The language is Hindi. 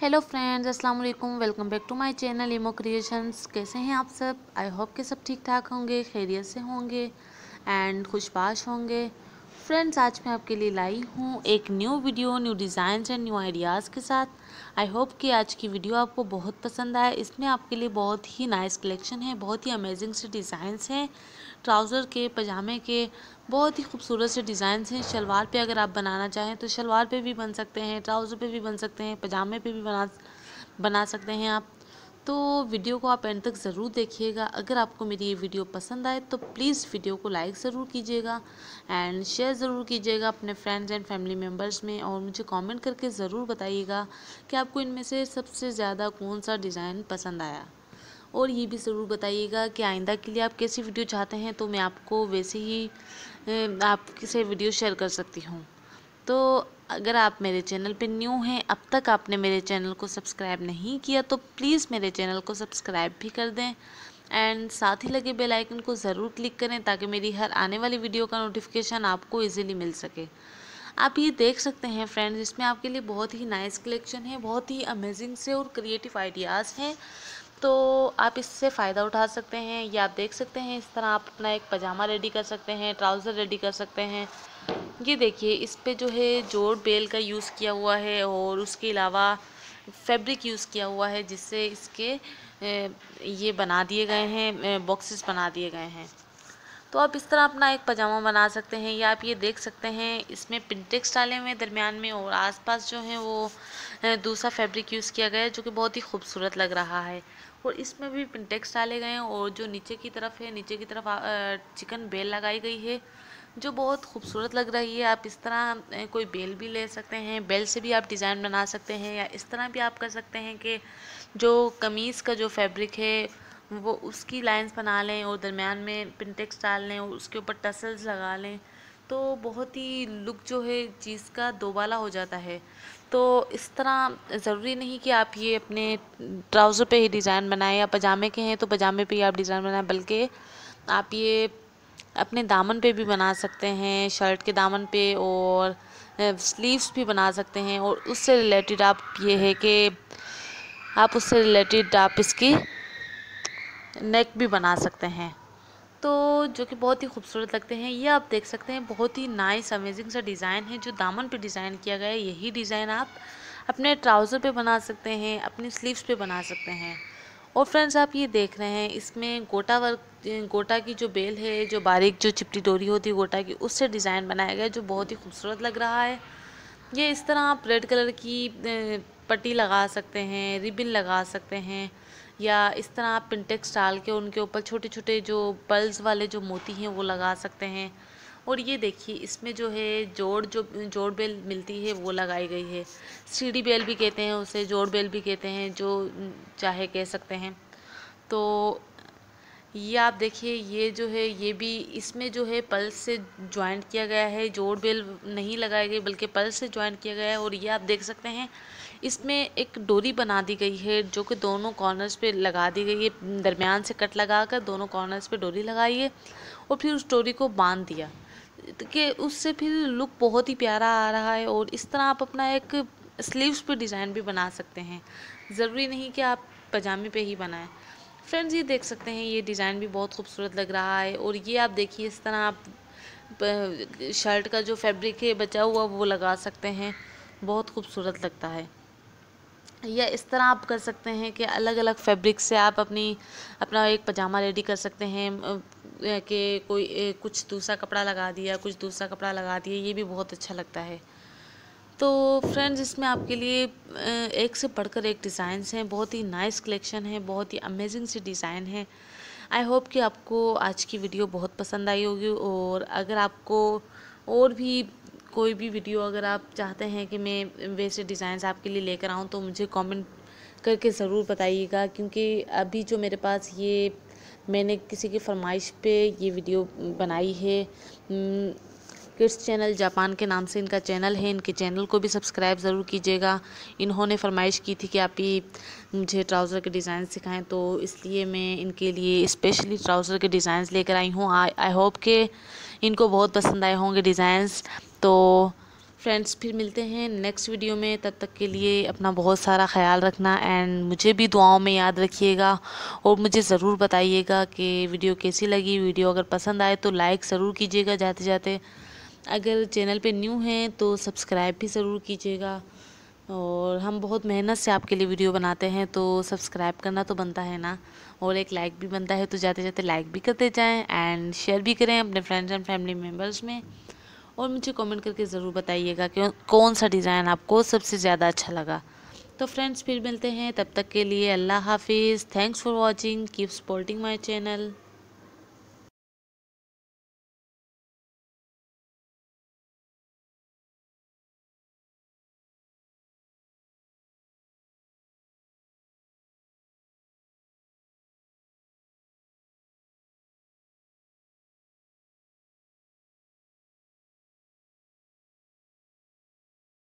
हेलो फ्रेंड्स अस्सलाम वालेकुम welcome back to my channel Emo creations कैसे हैं आप सब आई होप के सब ठीक ठाक होंगे खैरियत से होंगे एंड खुशबाश होंगे फ्रेंड्स आज मैं आपके लिए लाई हूँ एक new video new designs and new ideas के साथ आई होप कि आज की वीडियो आपको बहुत पसंद आए इसमें आपके लिए बहुत ही नाइस कलेक्शन है बहुत ही अमेजिंग से डिज़ाइंस हैं ट्राउज़र के पजामे के बहुत ही खूबसूरत से डिज़ाइंस हैं शलवार पे अगर आप बनाना चाहें तो शलवार पे भी बन सकते हैं ट्राउज़र पे भी बन सकते हैं पजामे पे भी बना बना सकते हैं आप तो वीडियो को आप एंड तक ज़रूर देखिएगा अगर आपको मेरी ये वीडियो पसंद आए तो प्लीज़ वीडियो को लाइक ज़रूर कीजिएगा एंड शेयर ज़रूर कीजिएगा अपने फ्रेंड्स एंड फैमिली मेम्बर्स में और मुझे कॉमेंट करके ज़रूर बताइएगा कि आपको इनमें से सबसे ज़्यादा कौन सा डिज़ाइन पसंद आया और ये भी ज़रूर बताइएगा कि आइंदा के लिए आप कैसी वीडियो चाहते हैं तो मैं आपको वैसे ही आपसे वीडियो शेयर कर सकती हूँ तो अगर आप मेरे चैनल पर न्यू हैं अब तक आपने मेरे चैनल को सब्सक्राइब नहीं किया तो प्लीज़ मेरे चैनल को सब्सक्राइब भी कर दें एंड साथ ही लगे बेल आइकन को ज़रूर क्लिक करें ताकि मेरी हर आने वाली वीडियो का नोटिफिकेशन आपको इजीली मिल सके आप ये देख सकते हैं फ्रेंड्स इसमें आपके लिए बहुत ही नाइस कलेक्शन है बहुत ही अमेजिंग से और क्रिएटिव आइडियाज़ हैं तो आप इससे फ़ायदा उठा सकते हैं या आप देख सकते हैं इस तरह आप अपना एक पजामा रेडी कर सकते हैं ट्राउज़र रेडी कर सकते हैं ये देखिए इस पे जो है जोड़ बेल का यूज़ किया हुआ है और उसके अलावा फैब्रिक यूज़ किया हुआ है जिससे इसके ये बना दिए गए हैं बॉक्सेस बना दिए गए हैं तो आप इस तरह अपना एक पजामा बना सकते हैं या आप ये देख सकते हैं इसमें पिंटेक्स डाले हुए दरमियान में और आसपास जो है वो दूसरा फैब्रिक यूज़ किया गया है जो कि बहुत ही खूबसूरत लग रहा है और इसमें भी पिंटेक्स डाले गए हैं और जो नीचे की तरफ है नीचे की तरफ चिकन बेल लगाई गई है जो बहुत खूबसूरत लग रही है आप इस तरह कोई बेल भी ले सकते हैं बेल से भी आप डिज़ाइन बना सकते हैं या इस तरह भी आप कर सकते हैं कि जो कमीज़ का जो फैब्रिक है वो उसकी लाइंस बना लें और दरमियान में पिनटेक्स डाल लें और उसके ऊपर टसल्स लगा लें तो बहुत ही लुक जो है चीज़ का दोबाला हो जाता है तो इस तरह ज़रूरी नहीं कि आप ये अपने ट्राउज़र पे ही डिज़ाइन बनाएं या पजामे के हैं तो पजामे पे ही आप डिज़ाइन बनाएं बल्कि आप ये अपने दामन पे भी बना सकते हैं शर्ट के दामन पे और स्लीव्स भी बना सकते हैं और उससे रिलेटेड आप ये है कि आप उससे रिलेटेड आप इसकी नेक भी बना सकते हैं तो जो कि बहुत ही खूबसूरत लगते हैं ये आप देख सकते हैं बहुत ही नाइस अमेजिंग सा डिज़ाइन है जो दामन पे डिज़ाइन किया गया है यही डिज़ाइन आप अपने ट्राउज़र पे बना सकते हैं अपनी स्लीव्स पे बना सकते हैं और फ्रेंड्स आप ये देख रहे हैं इसमें गोटा वर्क गोटा की जो बेल है जो बारीक जो चिपटी डोरी होती है गोटा की उससे डिज़ाइन बनाया गया जो बहुत ही खूबसूरत लग रहा है ये इस तरह आप रेड कलर की पट्टी लगा सकते हैं रिबन लगा सकते हैं या इस तरह आप पिंटेक्स डाल के उनके ऊपर छोटे छोटे जो पल्स वाले जो मोती हैं वो लगा सकते हैं और ये देखिए इसमें जो है जोड़ जो जोड़ बेल मिलती है वो लगाई गई है सीढ़ी बेल भी कहते हैं उसे जोड़ बेल भी कहते हैं जो चाहे कह सकते हैं तो ये आप देखिए ये जो है ये भी इसमें जो है पल्स से ज्वाइंट किया गया है जोड़ बेल नहीं लगाई गई बल्कि पल्स से ज्वाइंट किया गया है और ये आप देख सकते हैं इसमें एक डोरी बना दी गई है जो कि दोनों कॉर्नर्स पे लगा दी गई है दरमियान से कट लगा कर दोनों कॉर्नर्स पे डोरी लगाई है और फिर उस डोरी को बांध दिया के उससे फिर लुक बहुत ही प्यारा आ रहा है और इस तरह आप अपना एक स्लीव्स पे डिज़ाइन भी बना सकते हैं ज़रूरी नहीं कि आप पजामे पे ही बनाएं फ्रेंड्स ये देख सकते हैं ये डिज़ाइन भी बहुत खूबसूरत लग रहा है और ये आप देखिए इस तरह आप शर्ट का जो फैब्रिक है बचा हुआ वो लगा सकते हैं बहुत खूबसूरत लगता है या इस तरह आप कर सकते हैं कि अलग अलग फैब्रिक से आप अपनी अपना एक पजामा रेडी कर सकते हैं के कोई कुछ दूसरा कपड़ा लगा दिया कुछ दूसरा कपड़ा लगा दिया ये भी बहुत अच्छा लगता है तो फ्रेंड्स इसमें आपके लिए एक से बढ़कर एक डिज़ाइंस हैं बहुत ही नाइस कलेक्शन है बहुत ही अमेजिंग सी डिज़ाइन है आई होप कि आपको आज की वीडियो बहुत पसंद आई होगी और अगर आपको और भी कोई भी वीडियो अगर आप चाहते हैं कि मैं वैसे डिज़ाइंस आपके लिए लेकर आऊँ तो मुझे कमेंट करके ज़रूर बताइएगा क्योंकि अभी जो मेरे पास ये मैंने किसी की फरमाइश पे ये वीडियो बनाई है किड्स चैनल जापान के नाम से इनका चैनल है इनके चैनल को भी सब्सक्राइब ज़रूर कीजिएगा इन्होंने फरमाइश की थी कि आप ही मुझे ट्राउज़र के डिज़ाइन सिखाएं तो इसलिए मैं इनके लिए स्पेशली ट्राउज़र के डिज़ाइन लेकर आई हूँ आई होप के इनको बहुत पसंद आए होंगे डिज़ाइंस तो फ्रेंड्स फिर मिलते हैं नेक्स्ट वीडियो में तब तक के लिए अपना बहुत सारा ख्याल रखना एंड मुझे भी दुआओं में याद रखिएगा और मुझे ज़रूर बताइएगा कि वीडियो कैसी लगी वीडियो अगर पसंद आए तो लाइक ज़रूर कीजिएगा जाते जाते अगर चैनल पे न्यू हैं तो सब्सक्राइब भी ज़रूर कीजिएगा और हम बहुत मेहनत से आपके लिए वीडियो बनाते हैं तो सब्सक्राइब करना तो बनता है ना और एक लाइक भी बनता है तो जाते जाते लाइक भी करते जाएँ एंड शेयर भी करें अपने फ्रेंड्स एंड फैमिली मेम्बर्स में और मुझे कमेंट करके ज़रूर बताइएगा कि कौन सा डिज़ाइन आपको सबसे ज़्यादा अच्छा लगा तो फ्रेंड्स फिर मिलते हैं तब तक के लिए अल्लाह हाफिज़ thanks for watching keep supporting my channel